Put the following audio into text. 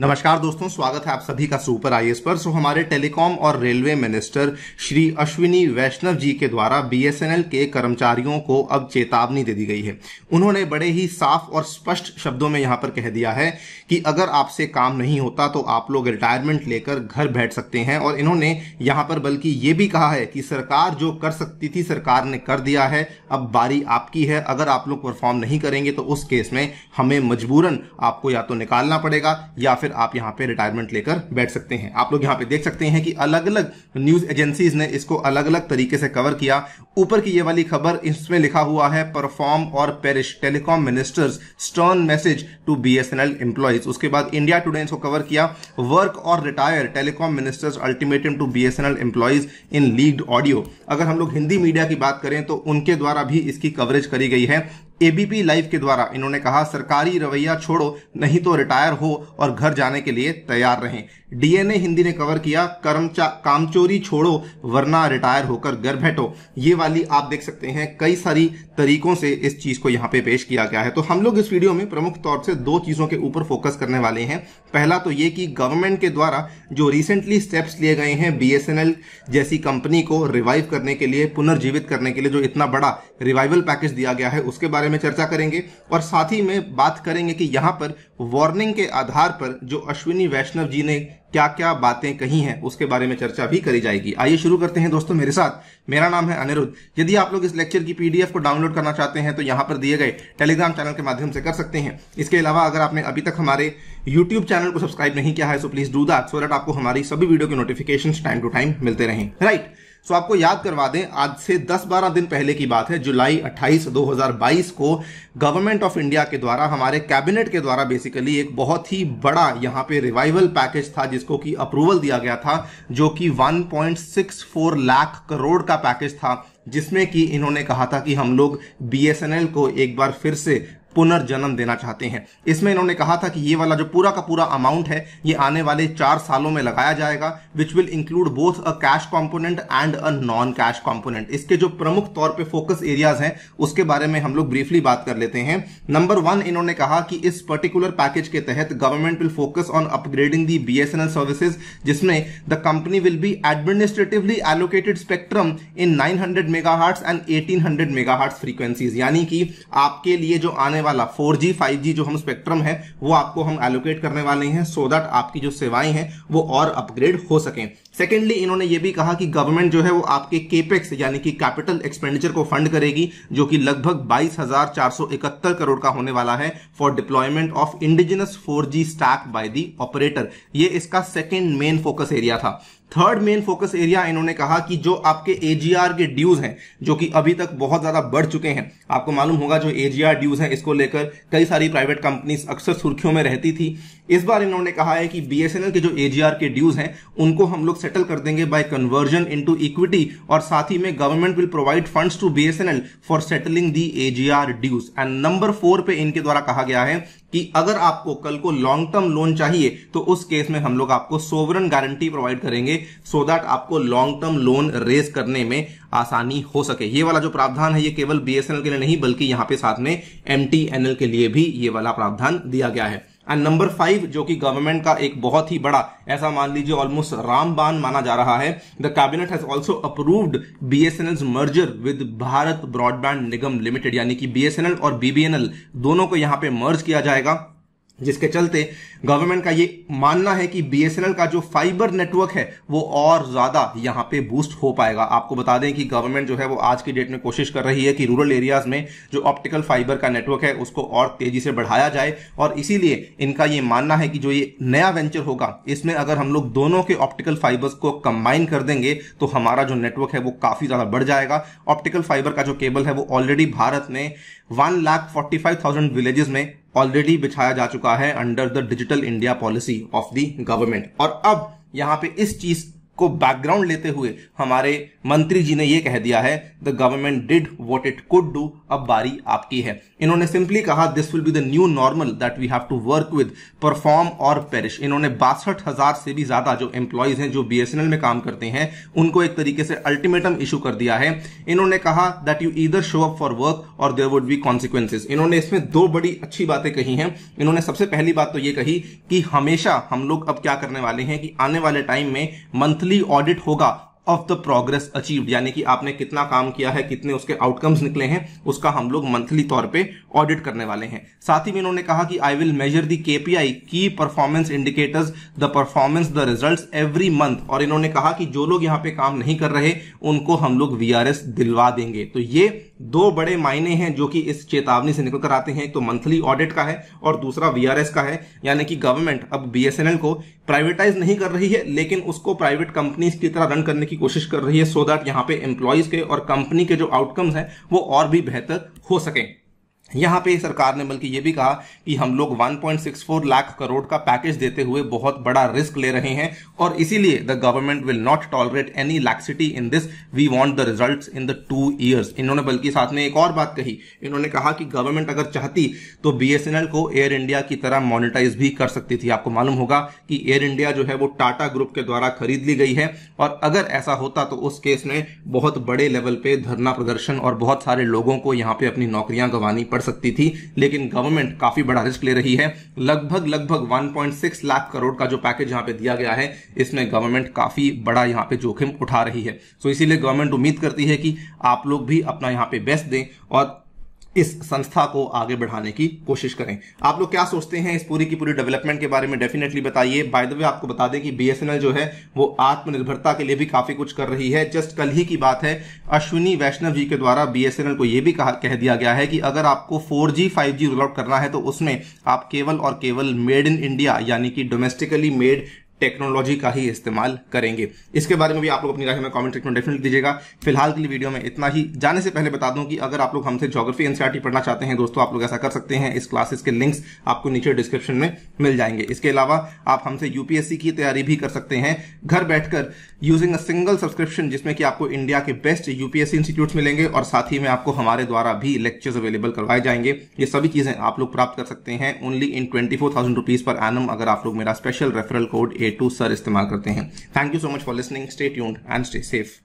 नमस्कार दोस्तों स्वागत है आप सभी का सुपर आई पर सो हमारे टेलीकॉम और रेलवे मिनिस्टर श्री अश्विनी वैष्णव जी के द्वारा बीएसएनएल के कर्मचारियों को अब चेतावनी दे दी गई है उन्होंने बड़े ही साफ और स्पष्ट शब्दों में यहां पर कह दिया है कि अगर आपसे काम नहीं होता तो आप लोग रिटायरमेंट लेकर घर बैठ सकते हैं और इन्होंने यहां पर बल्कि ये भी कहा है कि सरकार जो कर सकती थी सरकार ने कर दिया है अब बारी आपकी है अगर आप लोग परफॉर्म नहीं करेंगे तो उस केस में हमें मजबूरन आपको या तो निकालना पड़ेगा या फिर फिर आप यहाँ पे रिटायरमेंट लेकर बैठ सकते हैं आप लोग यहाँ पे देख सकते हैं कि अलग अलग न्यूज एजेंसीज ने इसको अलग अलग तरीके से कवर किया ऊपर की ये वाली खबर इसमें लिखा हुआ है परफॉर्म और perish telecom ministers stern message to B S N L employees उसके बाद इंडिया टुडे इसको कवर किया वर्क और retire telecom ministers ultimatum to B S N L employees in lead audio अगर हम लोग हिंदी मीडिया की बात करें तो उनके द्वारा भी इसकी कवरेज करी गई है एबीपी लाइव के द्वारा इन्होंने कहा सरकारी रवैया छोड़ो नहीं तो रिटायर हो और घर जाने के लिए तैयार रहें डीएनए हिंदी ने कवर किया कर्मचा कामचोरी छोड़ो वरना रिटायर होकर घर बैठो ये वाली आप देख सकते हैं कई सारी तरीकों से इस चीज को यहाँ पे पेश किया गया है तो हम लोग इस वीडियो में प्रमुख तौर से दो चीजों के ऊपर फोकस करने वाले हैं पहला तो ये कि गवर्नमेंट के द्वारा जो रिसेंटली स्टेप्स लिए गए हैं बी जैसी कंपनी को रिवाइव करने के लिए पुनर्जीवित करने के लिए जो इतना बड़ा रिवाइवल पैकेज दिया गया है उसके बारे बारे में चर्चा करेंगे और साथ ही में बात करेंगे कि यहाँ पर वार्निंग के आधार पर जो अश्विनी वैष्णव जी ने क्या क्या बातें कही हैं उसके बारे में चर्चा भी करी जाएगी आइए शुरू करते हैं दोस्तों मेरे साथ मेरा नाम है अनिरुद्ध यदि आप लोग इस लेक्चर की पीडीएफ को डाउनलोड करना चाहते हैं तो यहाँ पर दिए गए टेलीग्राम चैनल के माध्यम से कर सकते हैं इसके अलावा अगर आपने अभी तक हमारे यूट्यूब चैनल को सब्सक्राइब नहीं किया है so please do that so that आपको हमारी सभी वीडियो के नोटिफिकेशन टाइम टू टाइम मिलते रहें राइट right. सो आपको याद करवा दें आज से 10-12 दिन पहले की बात है जुलाई 28 2022 को गवर्नमेंट ऑफ इंडिया के द्वारा हमारे कैबिनेट के द्वारा बेसिकली एक बहुत ही बड़ा यहाँ पे रिवाइवल पैकेज था जिसको कि अप्रूवल दिया गया था जो कि 1.64 लाख करोड़ का पैकेज था जिसमें कि इन्होंने कहा था कि हम लोग बी को एक बार फिर से पुनर्जन्म देना चाहते हैं इसमें इन्होंने कहा था कि ये वाला जो पूरा का पूरा अमाउंट है ये आने वाले चार सालों में लगाया जाएगा which will include both a cash component and a non cash component इसके जो प्रमुख तौर पे फोकस एरियाज हैं उसके बारे में हम लोग ब्रीफली बात कर लेते हैं नंबर वन इन्होंने कहा कि इस पर्टिकुलर पैकेज के तहत government will focus on upgrading the B services जिसमें the company will be administratively allocated spectrum in 900 megahertz and 1800 megahertz frequencies यानी कि आपके लिए जो आने आने वाला 4G 5G जो हम स्पेक्ट्रम है वो आपको हम एलोकेट करने वाले हैं सो so दैट आपकी जो सेवाएं हैं वो और अपग्रेड हो सकें सेकेंडली इन्होंने ये भी कहा कि गवर्नमेंट जो है वो आपके केपेक्स यानी कि कैपिटल एक्सपेंडिचर को फंड करेगी जो कि लगभग 22,471 करोड़ का होने वाला है for deployment of indigenous 4G stack by the operator ये इसका सेकेंड मेन फोकस एरिया था थर्ड मेन फोकस एरिया इन्होंने कहा कि जो आपके एजीआर के ड्यूज हैं जो कि अभी तक बहुत ज्यादा बढ़ चुके हैं आपको मालूम होगा जो एजीआर ड्यूज हैं इसको लेकर कई सारी प्राइवेट कंपनीज अक्सर सुर्खियों में रहती थी इस बार इन्होंने कहा है कि बीएसएनएल के जो एजीआर के ड्यूज हैं उनको हम लोग सेटल कर देंगे बाय कन्वर्जन इनटू इक्विटी और साथ ही में government will provide funds to BSNL for settling the AGR dues and number four पे इनके द्वारा कहा गया है कि अगर आपको कल को लॉन्ग टर्म लोन चाहिए तो उस केस में हम लोग आपको सोवरन गारंटी प्रोवाइड करेंगे सो so दैट आपको लॉन्ग टर्म लोन रेज करने में आसानी हो सके ये वाला जो प्रावधान है ये केवल बीएसएनएल के लिए नहीं बल्कि यहां पे साथ में एमटीएनएल के लिए भी ये वाला प्रावधान दिया गया है एंड नंबर फाइव जो कि गवर्नमेंट का एक बहुत ही बड़ा ऐसा मान लीजिए ऑलमोस्ट रामबान माना जा रहा है the cabinet has also approved BSNL merger with Bharat broadband Nigam limited यानी कि बीएसएनएल और बीबीएनएल दोनों को यहां पे मर्ज किया जाएगा जिसके चलते गवर्नमेंट का ये मानना है कि बीएसएनएल का जो फाइबर नेटवर्क है वो और ज्यादा यहाँ पे बूस्ट हो पाएगा आपको बता दें कि गवर्नमेंट जो है वो आज की डेट में कोशिश कर रही है कि रूरल एरियाज में जो ऑप्टिकल फाइबर का नेटवर्क है उसको और तेजी से बढ़ाया जाए और इसीलिए इनका ये मानना है कि जो ये नया वेंचर होगा इसमें अगर हम लोग दोनों के ऑप्टिकल फाइबर्स को कंबाइन कर देंगे तो हमारा जो नेटवर्क है वो काफी ज्यादा बढ़ जाएगा ऑप्टिकल फाइबर का जो केबल है वो ऑलरेडी भारत में one lakh forty five thousand villages में ऑलरेडी बिछाया जा चुका है under the digital India policy of the government और अब यहाँ पे इस चीज को बैकग्राउंड लेते हुए हमारे मंत्री जी ने यह कह दिया है the government did what it could do अब बारी आपकी है इन्होंने सिंपली कहा this will be the new normal that we have to work with perform और पेरिश इन्होंने बासठ हजार से भी ज्यादा जो एम्प्लॉयज हैं जो बी में काम करते हैं उनको एक तरीके से अल्टीमेटम इशू कर दिया है इन्होंने कहा that you either show up for work और देर वुड बी कॉन्सिक्वेंसेज इन्होंने इसमें दो बड़ी अच्छी बातें कही हैं इन्होंने सबसे पहली बात तो ये कही कि हमेशा हम लोग अब क्या करने वाले हैं कि आने वाले टाइम में मंथली मंथली ऑडिट होगा ऑफ द प्रोग्रेस अचीव यानी कि आपने कितना काम किया है कितने उसके आउटकम्स निकले हैं उसका हम लोग मंथली तौर पे ऑडिट करने वाले हैं साथ ही में इन्होंने कहा कि I will measure the KPI की performance indicators the performance the result every month और इन्होंने कहा कि जो लोग यहाँ पे काम नहीं कर रहे उनको हम लोग वीआरएस दिलवा देंगे तो ये दो बड़े मायने हैं जो कि इस चेतावनी से निकल कर आते हैं एक तो मंथली ऑडिट का है और दूसरा वीआरएस का है यानी कि गवर्नमेंट अब बीएसएनएल को प्राइवेटाइज नहीं कर रही है लेकिन उसको प्राइवेट कंपनीज की तरह रन करने की कोशिश कर रही है सो दैट यहाँ पे एम्प्लॉयज के और कंपनी के जो आउटकम्स हैं वो और भी बेहतर हो सकें यहाँ पे सरकार ने बल्कि ये भी कहा कि हम लोग 1.64 लाख करोड़ का पैकेज देते हुए बहुत बड़ा रिस्क ले रहे हैं और इसीलिए the government will not tolerate any laxity in this we want the results in the two years इन्होंने बल्कि साथ में एक और बात कही इन्होंने कहा कि गवर्नमेंट अगर चाहती तो बीएसएनएल को एयर इंडिया की तरह मॉनिटाइज भी कर सकती थी आपको मालूम होगा कि एयर इंडिया जो है वो टाटा ग्रुप के द्वारा खरीद ली गई है और अगर ऐसा होता तो उस केस में बहुत बड़े लेवल पे धरना प्रदर्शन और बहुत सारे लोगों को यहाँ पे अपनी नौकरियां गंवानी पड़ बढ़ सकती थी लेकिन गवर्नमेंट काफी बड़ा रिस्क ले रही है लगभग लगभग 1.6 लाख करोड़ का जो पैकेज यहां पे दिया गया है इसमें गवर्नमेंट काफी बड़ा यहां पे जोखिम उठा रही है सो इसीलिए गवर्नमेंट उम्मीद करती है कि आप लोग भी अपना यहां पे बेस्ट दें और इस संस्था को आगे बढ़ाने की कोशिश करें आप लोग क्या सोचते हैं इस पूरी की पूरी डेवलपमेंट के बारे में डेफिनेटली बताइए बाय द वे आपको बता दें कि बीएसएनएल जो है वो आत्मनिर्भरता के लिए भी काफी कुछ कर रही है जस्ट कल ही की बात है अश्विनी वैष्णव जी के द्वारा बीएसएनएल को यह भी कहा कह दिया गया है कि अगर आपको four G five G roll out करना है तो उसमें आप केवल और केवल मेड इन इंडिया यानी कि डोमेस्टिकली मेड टेक्नोलॉजी का ही इस्तेमाल करेंगे इसके बारे में भी आप लोग अपनी राय में कमेंट सेक्शन में डेफिनेटली दीजिएगा फिलहाल के लिए वीडियो में इतना ही जाने से पहले बता दूं कि अगर आप लोग हमसे ज्योग्राफी एनसीआरटी पढ़ना चाहते हैं दोस्तों आप लोग ऐसा कर सकते हैं इस क्लासेस के लिंक्स आपको नीचे डिस्क्रिप्शन में मिल जाएंगे इसके अलावा आप हमसे यूपीएससी की तैयारी भी कर सकते हैं घर बैठकर यूजिंग अ सिंगल सब्सक्रिप्शन जिसमें कि आपको इंडिया के बेस्ट यूपीएससी इंस्टीट्यूट मिलेंगे और साथ ही में आपको हमारे द्वारा भी लेक्चर्स अवेलेबल करवाए जाएंगे ये सभी चीजें आप लोग प्राप्त कर सकते हैं only in twenty four thousand rupees पर एनम अगर आप लोग मेरा special referral code A two sir इस्तेमाल करते हैं thank you so much for listening stay tuned and stay safe